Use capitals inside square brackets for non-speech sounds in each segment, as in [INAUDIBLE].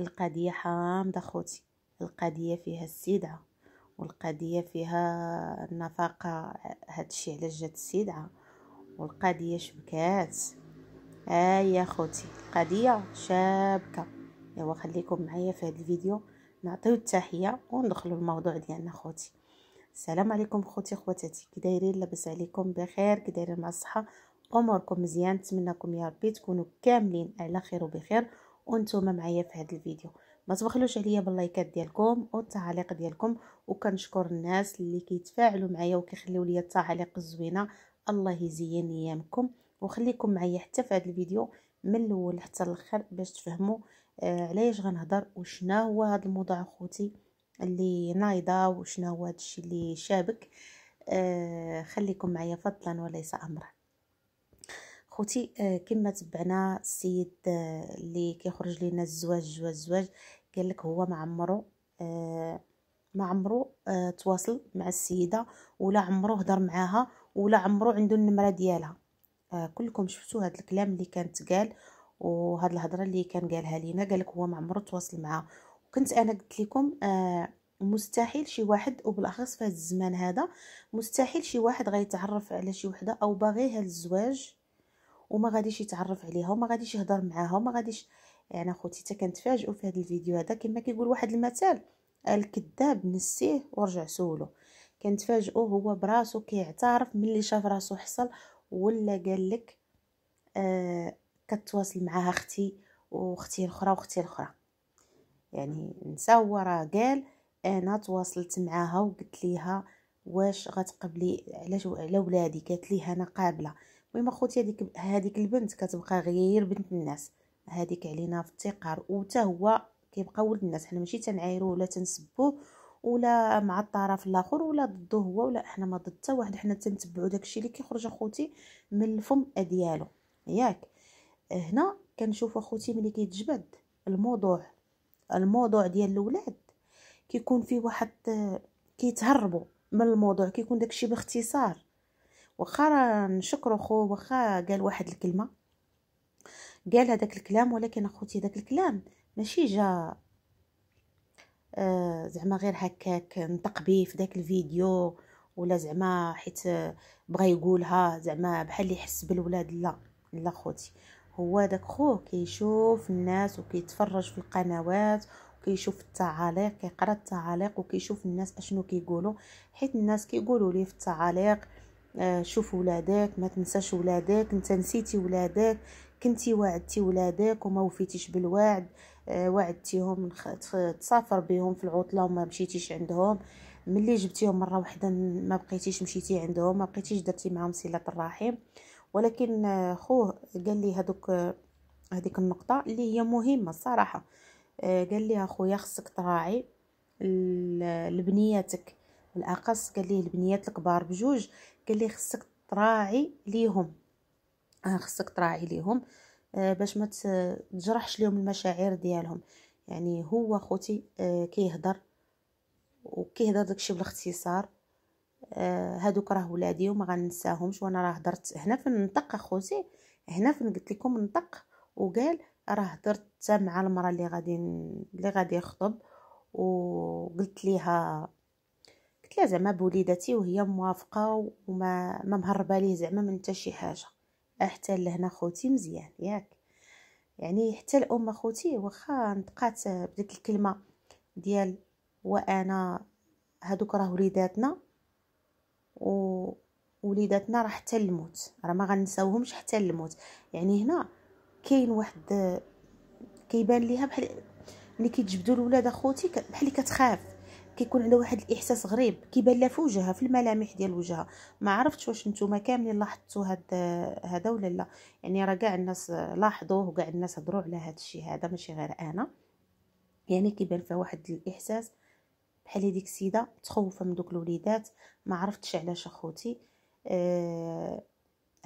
القضية حامضة خوتي القضية فيها السدعة والقضية فيها النفقة هادشي علاش جات السدعة والقضية شبكات آه يا خوتي القضية شابكة ايوا خليكم معايا في هذا الفيديو نعطيو التحية وندخلوا الموضوع ديالنا خوتي السلام عليكم خوتي خواتاتي كي دايرين لاباس عليكم بخير كي دايرين مع الصحة اموركم مزيان نتمنىكم يا ربي تكونوا كاملين على خير وبخير وانتم معايا في هذا الفيديو ما تبخلوش عليا باللايكات ديالكم والتعاليق ديالكم وكنشكر الناس اللي كيتفاعلوا معايا وكيخليوا لي التعاليق الزوينه الله يزين ايامكم وخليكم معايا حتى في هذا الفيديو من الاول حتى الاخر باش تفهموا آه علاش غنهضر وشنا هو هذا الموضوع اخوتي اللي نايضه وشنا هو هذا الشيء اللي شابك آه خليكم معايا فضلا وليس امرا خوتي آه، كما تبعنا السيد آه، اللي كيخرج لينا الزواج الزواج الزواج قال لك هو ما عمرو آه، ما عمرو تواصل مع السيده ولا عمرو هضر معاها ولا عمرو عنده النمره ديالها كلكم شفتوا هذا الكلام اللي كان تقال وهاد الهضره اللي كان قالها لينا قال لك هو ما عمرو تواصل معاها وكنت انا قلت لكم مستحيل شي واحد وبالاخص في هذا الزمان هذا مستحيل شي واحد غيتعرف على شي وحده او باغيها للزواج وما غاديش يتعرف عليها وما غاديش يهضر معاها وما غاديش يعني اخوتي حتى كنتفاجئوا في هذا الفيديو هذا كما كيقول واحد المثال الكذاب نسيه ورجع سولو كنتفاجئوا هو براسو كيعترف ملي شاف راسو حصل ولا قال لك آه كتواصل معاها اختي واختي الاخرى واختي الاخرى يعني نسى هو راه قال انا تواصلت معاها وقلت ليها واش غتقبلي علاش على ولادي قالت ليها انا قابله المهم اخوتي هذيك هذيك البنت كتبقى غير بنت الناس هذيك علينا في التقار وتا هو كيبقى ولد الناس حنا ماشي تنعايروه ولا تنسبوه ولا مع الطرف الاخر ولا ضده هو ولا احنا ما ضد حتى واحد حنا تنتبعوا داكشي اللي كيخرج اخوتي من الفم ديالو ياك هنا كنشوف اخوتي ملي كيتجبد الموضوع الموضوع ديال الاولاد كيكون فيه واحد كيتهربوا من الموضوع كيكون داكشي باختصار واخا نشكر اخو واخا قال واحد الكلمه قال هذاك الكلام ولكن اخوتي هذاك الكلام ماشي جا آه زعما غير هكاك نطق به في داك الفيديو ولا زعما حيت بغى يقولها زعما بحال اللي يحس بالولاد لا لا خوتي هو داك خوه كيشوف الناس وكيتفرج في القنوات وكيشوف التعاليق كيقرا التعاليق وكيشوف الناس اشنو كيقولوا حيت الناس كيقولوا ليه في التعاليق آه، شوف ولادك ما تنساش ولادك انت نسيتي ولادك كنتي وعدتي ولادك وما وفيتيش بالوعد آه، وعدتيهم تسافر بهم في العطله وما مشيتيش عندهم ملي جبتيهم مره واحده ما بقيتيش مشيتي عندهم ما بقيتيش درتي معاهم صله الرحم ولكن آه، خوه قال لي هذوك هذيك النقطه اللي هي مهمه الصراحه قال لي اخويا خصك تراعي لبنياتك الاقص قال ليه البنيات الكبار بجوج قال لي خصك تراعي ليهم آه، خصك تراعي ليهم آه، باش ما تجرحش ليهم المشاعر ديالهم يعني هو خوتي آه، كيهضر وكيهضر داكشي بالاختصار هادوك راه ولادي وما غننساهمش وانا راه هضرت هنا فين نطق اخوتي هنا فين قلت لكم نطق وقال راه هضرت مع المراه اللي غادي اللي غادي يخطب وقلت ليها قلت لها زعما بوليدتي وهي موافقه وما ما مهربه ليه زعما من حتى شي حاجه أه، حتى لهنا خوتي مزيان ياك يعني حتى الام خوتي واخا نطقات بديك الكلمه ديال وانا هادوك راه وليداتنا و وليداتنا راه حتى الموت راه ما غنساوهمش حتى الموت يعني هنا كاين واحد كيبان ليها بحال ملي كيتجبدوا الولاد اخوتي بحال كتخاف كيكون عندها واحد الاحساس غريب كيبان لها في وجهها في الملامح ديال وجهها ما عرفتش واش نتوما كاملين لاحظتوا هاد هذا ولا لا يعني راه كاع الناس لاحظوه وكاع الناس هضروا على هذا الشيء هذا ماشي غير انا يعني كيبان فيها واحد الاحساس بحال هذيك السيده متخوفه من دوك الوليدات ما عرفتش علاش اخوتي آه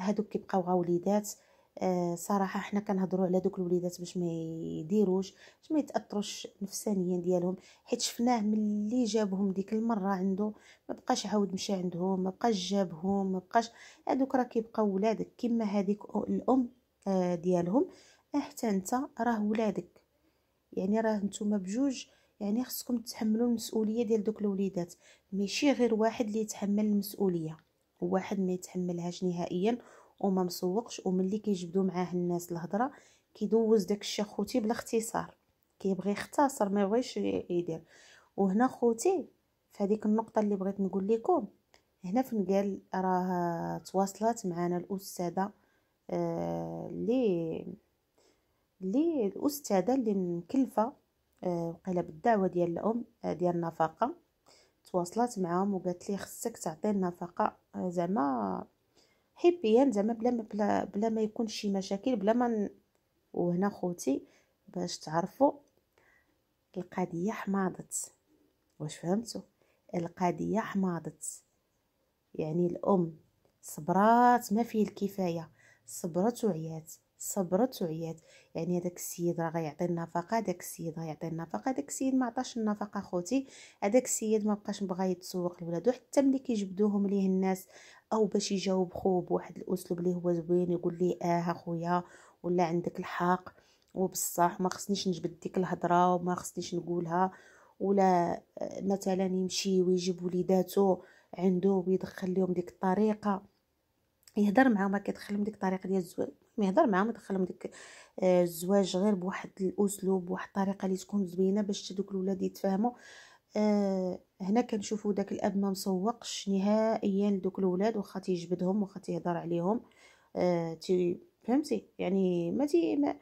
هادوك كيبقاو غا وليدات آه، صراحه حنا كنهضروا على دوك الوليدات باش ما يديروش باش ما يتاثروش نفسانيا ديالهم حيت شفناه ملي جابهم ديك المره عنده ما بقاش عاود مشى عندهم ما بقاش جابهم ما بقاش هذوك راه كيبقاو ولادك كما هذيك الام آه، ديالهم آه، حتى انت راه ولادك يعني راه نتوما بجوج يعني خصكم تحملوا المسؤوليه ديال دوك الوليدات ماشي غير واحد اللي يتحمل المسؤوليه واحد ما يتحملهاش نهائيا وما مسوقش وملي كيجبدوا معاه الناس الهضره كيدوز داك الشيء خوتي بلا اختصار كيبغي يختصر ما بغيش يدير وهنا خوتي فهذيك النقطه اللي بغيت نقول لكم هنا قال راه تواصلت معنا الاستاذه آه، اللي اللي الاستاذه اللي مكلفه آه، وقيلا بالدعوه ديال الام آه، ديال النفقه تواصلت معاهم وقالت لي خصك تعطي النفقه زعما حبيان يعني زعما بلا ما بلا, بلا ما يكون شي مشاكل بلا ما ن... وهنا خوتي باش تعرفوا القضيه حماضت واش فهمتوا القضيه حماضت يعني الام صبرات ما فيه الكفايه صبرت وعيات صبرت وعيات يعني هذاك السيد راه غيعطي النفقه داك السيد غيعطي النفقه داك السيد ما عطاش النفقه خوتي هذاك السيد ما بقاش بغا يتسوق لولادو حتى ملي كيجبدوهم ليه الناس او باش يجاوب خوه بواحد الاسلوب اللي هو زوين يقول لي اه اخويا ولا عندك الحق وبصح ما خصنيش نجبد ديك الهضره وما خصنيش نقولها ولا آه، مثلا يمشي ويجيب وليداتو عنده ويدخل لهم ديك الطريقه يهضر معاهم كيدخلهم ديك الطريقه ديال الزواج يهضر معاهم يدخلهم ديك آه، الزواج غير بواحد الاسلوب بواحد الطريقه اللي تكون زوينه باش دوك الولاد يتفاهموا أه هنا كنشوفوا داك الاب ما مسوقش نهائيا لدوك الاولاد واخا تيجبدهم واخا تيهضر عليهم آه تي فهمتي يعني ما تي ما,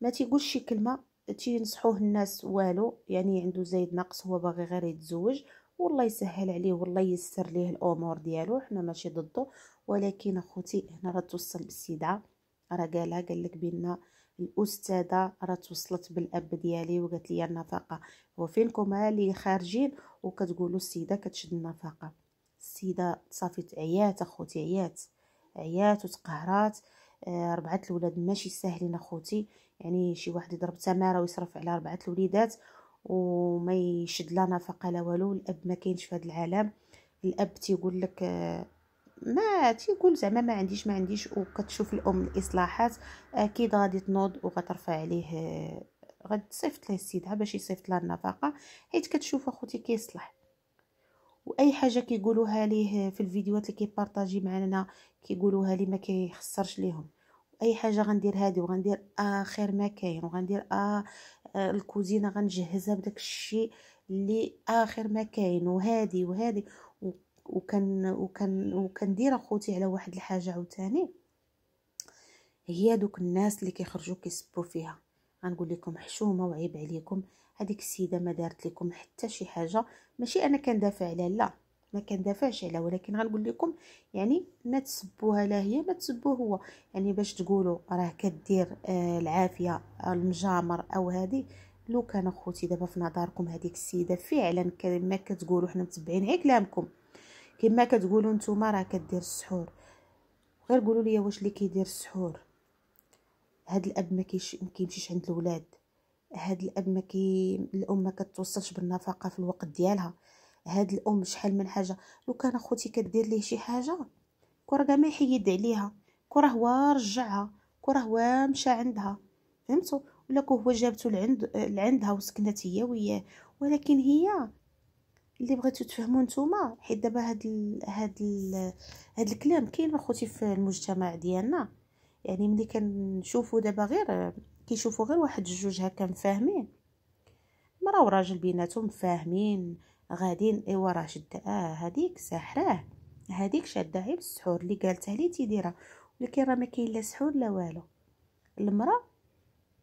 ما تيقولش شي كلمه تينصحوه الناس والو يعني عنده زايد نقص هو باغي غير يتزوج والله يسهل عليه والله يسر ليه الامور ديالو حنا ماشي ضده ولكن اخوتي هنا راه توصل راه قالها قال لك بان الاستاذه راه توصلت بالاب ديالي وقالت لي النفقه وفينكم اللي خارجين وكتقولوا السيده كتشد النفقه السيده صافي عيات اخوتي عيات عيات وتقهرات آه ربعه الاولاد ماشي ساهلين اخوتي يعني شي واحد يضرب تماره ويصرف على ربعه الوليدات وما يشد لا نفقه لا والو الاب ما كاينش في هذا العالم الاب تيقول لك آه ما تيقول زعما ما عنديش ما عنديش وكتشوف الام الاصلاحات اكيد غادي تنوض وغترفع عليه غتصيفط ليه السيده باش يصيفط لها النفقه حيت كتشوف اخوتي كيصلح واي حاجه كيقولوها ليه في الفيديوهات اللي كيبارطاجي معنا كيقولوها لي ما كيخسرش ليهم اي حاجه غندير هادي وغندير اخر ما كاين وغندير آه, آه الكوزينه غنجهزها بداك الشيء اللي اخر ما كاين وهذه وهذه وكان وكان وكندير اخوتي على واحد الحاجه عاوتاني هي دوك الناس اللي كيخرجوا كيسبوا فيها غنقول لكم حشومه وعيب عليكم هذيك السيده ما دارت لكم حتى شي حاجه ماشي انا كندافع عليها لا ما كندافعش عليها ولكن غنقول لكم يعني ما تسبوها لا هي ما تسبوه هو يعني باش تقولوا راه كدير آه العافيه المجامر او هذه لو كان اخوتي دابا في نظركم هذيك السيده فعلا ما كتقولوا حنا متبعين غير كلامكم كما كتقولوا نتوما راه كدير السحور غير قولوا لي واش اللي كيدير السحور هاد الاب ما كيمشيش عند الاولاد هاد الاب ما كي الام ما كتوصلش بالنفقه في الوقت ديالها هاد الام شحال من حاجه لو كان اخوتي كدير ليه شي حاجه كره كاع ما يحيد عليها كره هو رجعها كره هو مشى عندها فهمتوا ولا هو جابته لعند لعندها وسكنت هي وياه ولكن هي اللي بغيتو تفهموا نتوما حيت دابا هاد الـ هاد الـ هاد الكلام كاين اخوتي في المجتمع ديالنا يعني ملي كنشوفوا دابا غير كيشوفوا غير واحد جوج هكا مفاهمين مراه وراجل بيناتهم فاهمين غادين ايوا راه شده اه هذيك ساحراه هذيك شاده عيب السحور اللي قالتها لي تيديرها ولكن راه ما كاين لا سحور لا والو المراه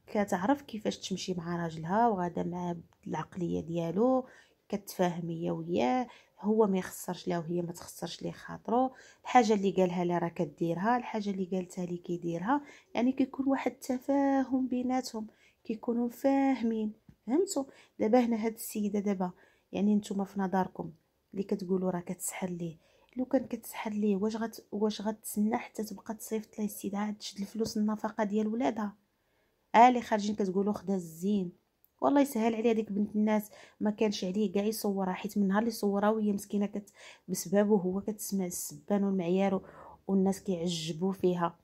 كتعرف كيفاش تمشي مع راجلها وغادا معاه بالعقليه ديالو كتفاهمي وياه هو ما يخسرش لها وهي ما تخسرش ليه خاطرو الحاجه اللي قالها لها راه كديرها الحاجه اللي قالتها لي كيديرها يعني كيكون واحد التفاهم بيناتهم كيكونوا فاهمين فهمتوا دابا هنا هاد السيده دابا يعني نتوما في نظركم اللي كتقولوا راه كتسحر ليه لو كان كتسحر ليه واش غت واش غتسنى حتى تبقى تصيفط ليه السيده عاد تشد الفلوس النفقه ديال ولادها اه اللي خارجين كتقولوا خدا الزين والله يسهل عليه ديك بنت الناس ما كانش عليه كاع يصورها حيت من نهار اللي صورها وهي مسكينه كت بسببه هو كتسمع السبان والمعيار والناس كيعجبوا فيها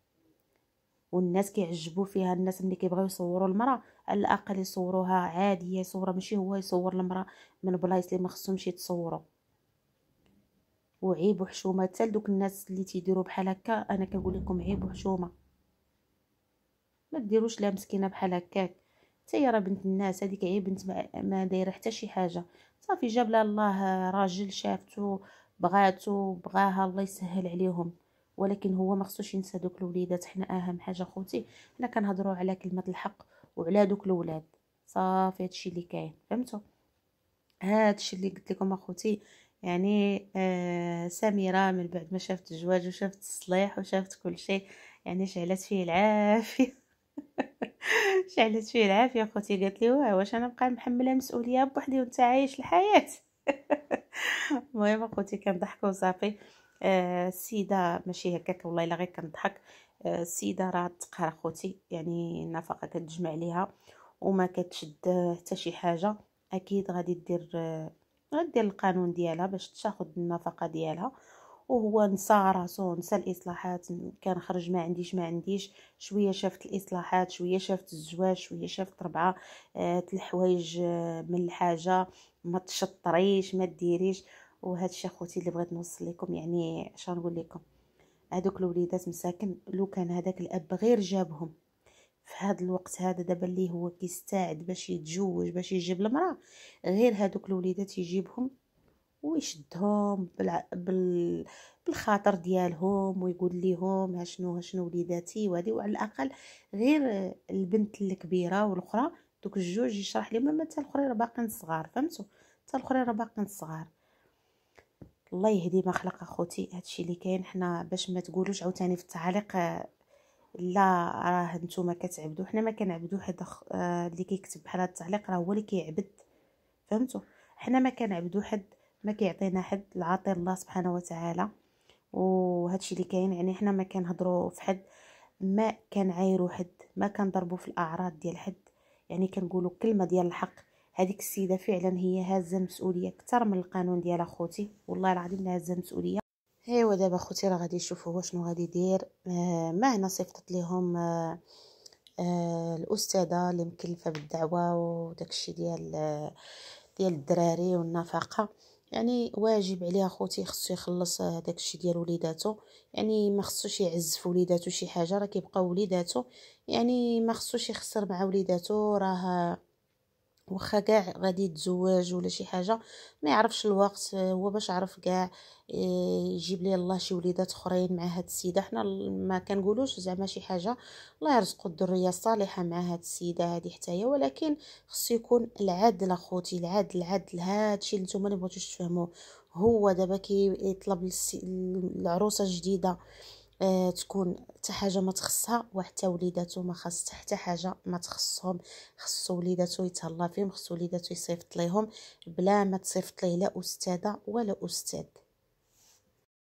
والناس كيعجبوا فيها الناس ملي كيبغيو يصوروا المراه على الاقل يصوروها عاديه صوره ماشي هو يصور المراه من بلايص اللي ما خصهمش يتصوروا وعيب وحشومه حتى لدوك الناس اللي تيديروا بحال هكا انا كنقول لكم عيب وحشومه ما ديروش لا مسكينه بحال هكاك حتى هي راه بنت الناس هذيك هي بنت ما دايره حتى شي حاجه صافي جاب لها الله راجل شافتو بغاتو بغاها الله يسهل عليهم ولكن هو ما خصوش ينسى دوك الوليدات حنا اهم حاجه خوتي حنا كنهضروا على كلمه الحق وعلى دوك الاولاد صافي هادشي اللي كاين فهمتوا هادشي اللي قلت لكم اخوتي يعني آه سميره من بعد ما شافت الزواج وشافت الصليح وشافت كل شيء يعني شعلت فيه العافيه [LAUGHS] شعلت فيه العافيه خوتي قالت لي واش انا نبقى محمله المسؤوليه بوحدي وانت عايش الحياه [LAUGHS] المهم خوتي كنضحكوا صافي آه السيده ماشي هكاك والله الا غير كنضحك آه السيده راه تقهر خوتي يعني النفقه كتجمع ليها وما كتشد حتى شي حاجه اكيد غادي دير آه، دير القانون ديالها باش تاخد النفقه ديالها وهو نسى راسو نسى الاصلاحات كان خرج ما عنديش ما عنديش شويه شافت الاصلاحات شويه شافت الزواج شويه شافت ربعه آه الحوايج آه، من الحاجه ما تشطريش ما ديريش وهذا الشيء اخوتي اللي بغيت نوصل لكم يعني اش نقول لكم هذوك الوليدات مساكن لو كان هذاك الاب غير جابهم في هذا الوقت هذا دابا اللي هو كيستعد باش يتزوج باش يجيب المراه غير هذوك الوليدات يجيبهم ويشدهم بالع... بال... بالخاطر ديالهم ويقول لهم هشنو شنو وليداتي وهذه وعلى الاقل غير البنت الكبيره والاخرى دوك الجوج يشرح لهم ما حتى الاخرين راه باقيين صغار فهمتوا حتى الاخرين راه باقيين صغار الله يهدي ما خلق اخوتي هادشي اللي كاين حنا باش ما تقولوش عاوتاني في التعليق لا راه نتوما كتعبدوا حنا ما حد حدا آه، اللي كيكتب بحال هاد التعليق راه هو اللي كيعبد فهمتوا حنا ما كنعبدوا حد ما كيعطينا حد العاطي الله سبحانه وتعالى وهادشي اللي كاين يعني حنا ما كنهضروا في حد ما عايروا حد ما ضربوا في الاعراض ديال حد يعني كنقولوا كلمه ديال الحق هذيك السيده فعلا هي هازه مسؤوليه اكثر من القانون ديال اخوتي والله العظيم هازه مسؤوليه ايوا دابا اخوتي راه غادي هو شنو غادي يدير آه، ما هنا صيفطت لهم آه، آه، الاستاذه اللي مكلفه بالدعوه وداكشي ديال ديال الدراري والنفقه يعني واجب عليه اخوتي خصو يخلص هذاك الشيء ديال وليداتو يعني ما خصوش يعزف وليداتو شي حاجه راه كيبقاو وليداتو يعني ما خصوش يخسر مع وليداتو راه واخا كاع غادي يتزوج ولا شي حاجه ما يعرفش الوقت آه، هو باش عرف كاع آه، يجيب لي الله شي وليدات اخرين مع هاد السيده حنا ما كنقولوش زعما شي حاجه الله يرزقو الذريه الصالحه مع هاد السيده هادي حتى هي ولكن خصو يكون العدل اخوتي العدل العدل هادشي اللي نتوما اللي بغيتوش تفهموه هو دابا كيطلب العروسه الجديده آه تكون حتى حاجه ما تخصها وحتى وليداتو ما خاص حتى حاجه ما تخصهم خص وليداتو يتهلا فيهم خص وليداتو يصيفط ليهم بلا ما تصيفط ليه لا استاذه ولا استاذ